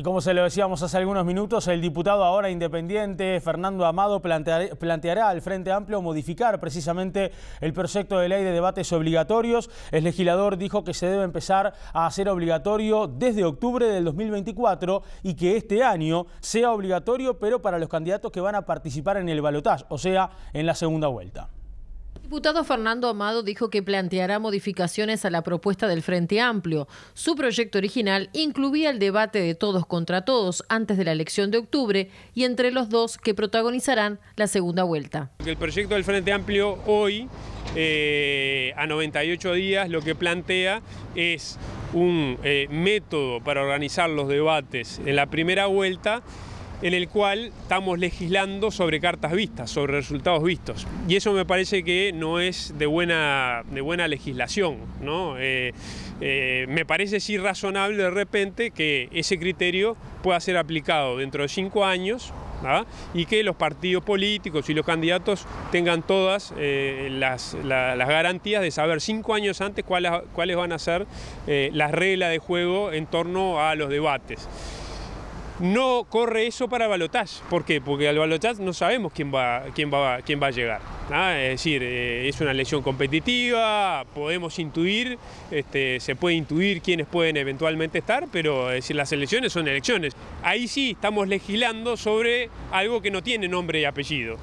Y como se lo decíamos hace algunos minutos, el diputado ahora independiente, Fernando Amado, planteará al Frente Amplio modificar precisamente el proyecto de ley de debates obligatorios. El legislador dijo que se debe empezar a hacer obligatorio desde octubre del 2024 y que este año sea obligatorio, pero para los candidatos que van a participar en el balotaje, o sea, en la segunda vuelta diputado Fernando Amado dijo que planteará modificaciones a la propuesta del Frente Amplio. Su proyecto original incluía el debate de todos contra todos antes de la elección de octubre y entre los dos que protagonizarán la segunda vuelta. El proyecto del Frente Amplio hoy, eh, a 98 días, lo que plantea es un eh, método para organizar los debates en la primera vuelta en el cual estamos legislando sobre cartas vistas, sobre resultados vistos. Y eso me parece que no es de buena, de buena legislación. ¿no? Eh, eh, me parece sí razonable de repente que ese criterio pueda ser aplicado dentro de cinco años ¿ah? y que los partidos políticos y los candidatos tengan todas eh, las, garantías de saber cinco años antes cuáles, van a ser las reglas de juego en torno a los debates no corre eso para balotage. ¿Por qué? Porque al balotage no sabemos quién va, quién va, quién va a llegar. ¿ah? Es decir, eh, es una elección competitiva, podemos intuir, este, se puede intuir quiénes pueden eventualmente estar, pero decir, las elecciones son elecciones. Ahí sí estamos legislando sobre algo que no tiene nombre y apellido.